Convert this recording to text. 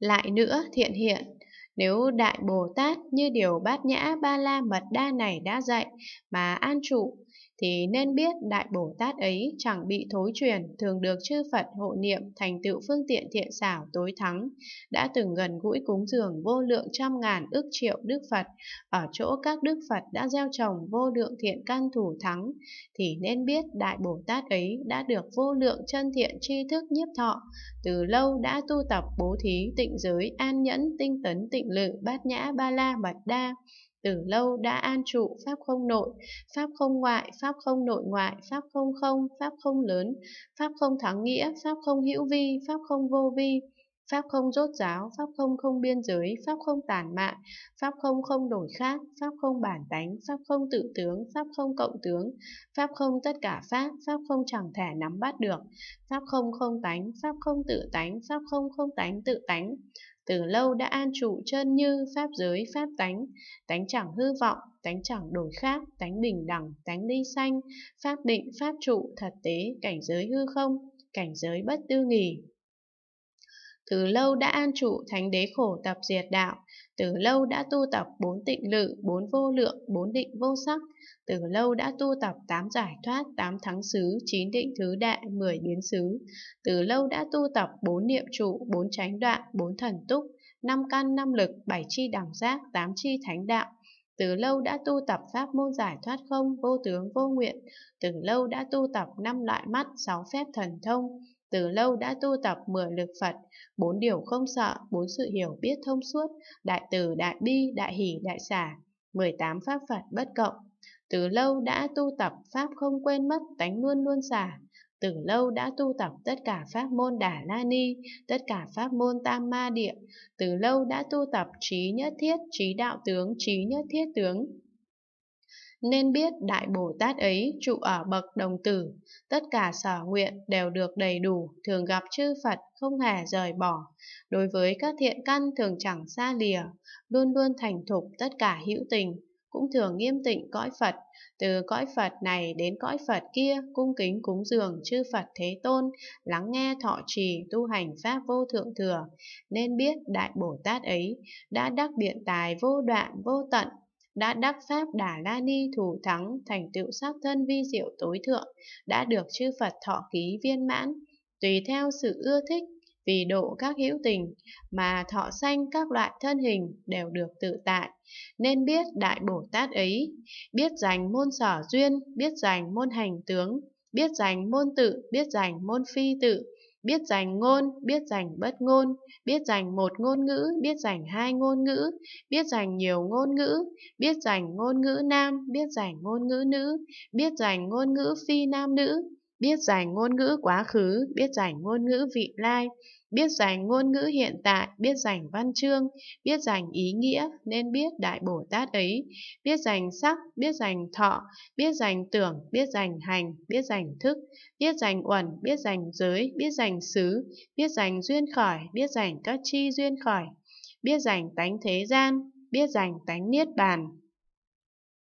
Lại nữa thiện hiện, nếu Đại Bồ Tát như điều bát nhã ba la mật đa này đã dạy mà an trụ, thì nên biết Đại Bồ Tát ấy chẳng bị thối truyền, thường được chư Phật hộ niệm thành tựu phương tiện thiện xảo tối thắng, đã từng gần gũi cúng dường vô lượng trăm ngàn ước triệu Đức Phật, ở chỗ các Đức Phật đã gieo trồng vô lượng thiện căn thủ thắng, thì nên biết Đại Bồ Tát ấy đã được vô lượng chân thiện tri thức nhiếp thọ, từ lâu đã tu tập bố thí tịnh giới an nhẫn tinh tấn tịnh lự bát nhã ba la mật đa, từ lâu đã an trụ pháp không nội, pháp không ngoại, pháp không nội ngoại, pháp không không, pháp không lớn, pháp không thắng nghĩa, pháp không hữu vi, pháp không vô vi, pháp không rốt giáo, pháp không không biên giới, pháp không tàn mạn, pháp không không đổi khác, pháp không bản tánh, pháp không tự tướng, pháp không cộng tướng, pháp không tất cả pháp, pháp không chẳng thể nắm bắt được, pháp không không tánh, pháp không tự tánh, pháp không không tánh tự tánh, từ lâu đã an trụ chân như pháp giới pháp tánh, tánh chẳng hư vọng, tánh chẳng đổi khác, tánh bình đẳng, tánh ly sanh, pháp định, pháp trụ, thật tế, cảnh giới hư không, cảnh giới bất tư nghỉ từ lâu đã an trụ thánh đế khổ tập diệt đạo, từ lâu đã tu tập bốn tịnh lự, bốn vô lượng, bốn định vô sắc, từ lâu đã tu tập tám giải thoát, tám thắng xứ, chín định thứ đại, mười biến xứ, từ lâu đã tu tập bốn niệm trụ, bốn chánh đoạn, bốn thần túc, năm căn năm lực, bảy chi đẳng giác, tám chi thánh đạo, từ lâu đã tu tập pháp môn giải thoát không, vô tướng vô nguyện, từ lâu đã tu tập năm loại mắt, sáu phép thần thông, từ lâu đã tu tập mười lực Phật, bốn điều không sợ, bốn sự hiểu biết thông suốt, đại từ, đại bi, đại hỷ, đại xả, 18 pháp Phật bất cộng. Từ lâu đã tu tập pháp không quên mất, tánh luôn luôn xả. Từ lâu đã tu tập tất cả pháp môn Đà La Ni, tất cả pháp môn Tam Ma Địa. Từ lâu đã tu tập trí nhất thiết, trí đạo tướng, trí nhất thiết tướng, nên biết Đại Bồ Tát ấy trụ ở bậc đồng tử, tất cả sở nguyện đều được đầy đủ, thường gặp chư Phật không hề rời bỏ, đối với các thiện căn thường chẳng xa lìa, luôn luôn thành thục tất cả hữu tình, cũng thường nghiêm tịnh cõi Phật, từ cõi Phật này đến cõi Phật kia, cung kính cúng dường chư Phật Thế Tôn, lắng nghe thọ trì tu hành pháp vô thượng thừa, nên biết Đại Bồ Tát ấy đã đắc biện tài vô đoạn vô tận, đã đắc pháp Đà La Ni thủ thắng, thành tựu sắc thân vi diệu tối thượng, đã được chư Phật thọ ký viên mãn, tùy theo sự ưa thích, vì độ các hữu tình mà thọ sanh các loại thân hình đều được tự tại, nên biết Đại Bồ Tát ấy, biết dành môn sở duyên, biết dành môn hành tướng, biết dành môn tự, biết dành môn phi tự, biết dành ngôn, biết dành bất ngôn, biết dành một ngôn ngữ, biết dành hai ngôn ngữ, biết dành nhiều ngôn ngữ, biết dành ngôn ngữ nam, biết dành ngôn ngữ nữ, biết dành ngôn ngữ phi nam nữ, biết giải ngôn ngữ quá khứ, biết giải ngôn ngữ vị lai, biết giải ngôn ngữ hiện tại, biết giải văn chương, biết giải ý nghĩa nên biết Đại Bồ Tát ấy, biết giải sắc, biết giải thọ, biết giải tưởng, biết giải hành, biết giải thức, biết giải uẩn, biết giải giới, biết giải xứ, biết giải duyên khỏi, biết giải các chi duyên khỏi, biết giải tánh thế gian, biết giải tánh niết bàn.